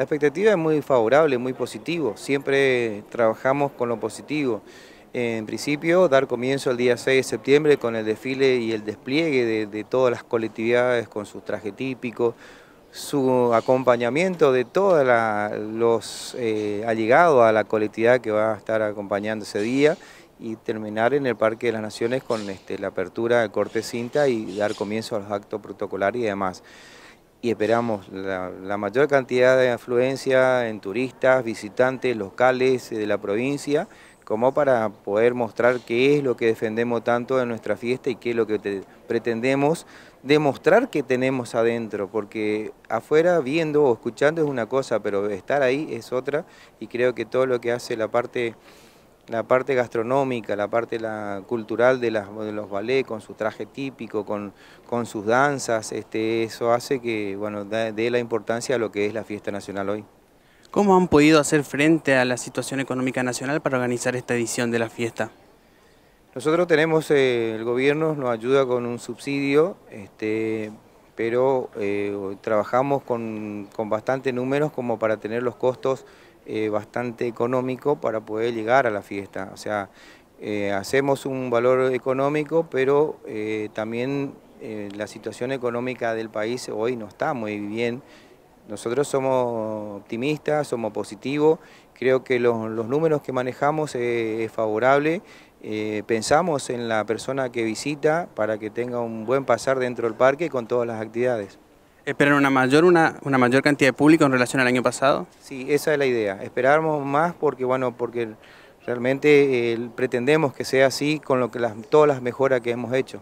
La expectativa es muy favorable, muy positivo. Siempre trabajamos con lo positivo. En principio, dar comienzo el día 6 de septiembre con el desfile y el despliegue de, todas las colectividades con su traje típico, su acompañamiento de todos los eh, allegados a la colectividad que va a estar acompañando ese día y terminar en el Parque de las Naciones con este, la apertura de corte cinta y dar comienzo a los actos protocolarios y demás y esperamos la, mayor cantidad de afluencia en turistas, visitantes locales eh, de la provincia, como para poder mostrar qué es lo que defendemos tanto en nuestra fiesta y qué es lo que pretendemos demostrar que tenemos adentro, porque afuera viendo o escuchando es una cosa, pero estar ahí es otra, y creo que todo lo que hace la parte la parte gastronómica, la parte la, cultural de, los ballets, con su traje típico, con, con sus danzas, este, eso hace que bueno, dé la importancia a lo que es la fiesta nacional hoy. ¿Cómo han podido hacer frente a la situación económica nacional para organizar esta edición de la fiesta? Nosotros tenemos, eh, el gobierno nos ayuda con un subsidio este, pero eh, trabajamos con, con, bastante números como para tener los costos eh, bastante económicos para poder llegar a la fiesta. O sea, eh, hacemos un valor económico, pero también la situación económica del país hoy no está muy bien. Nosotros somos optimistas, somos positivos, creo que los, los números que manejamos es favorable. Eh, pensamos en la persona que visita para que tenga un buen pasar dentro del parque con todas las actividades. ¿Esperan una mayor, una, una mayor cantidad de público en relación al año pasado? Sí, esa es la idea. Esperamos más porque, bueno, porque realmente eh, pretendemos que sea así con lo que las, todas las mejoras que hemos hecho.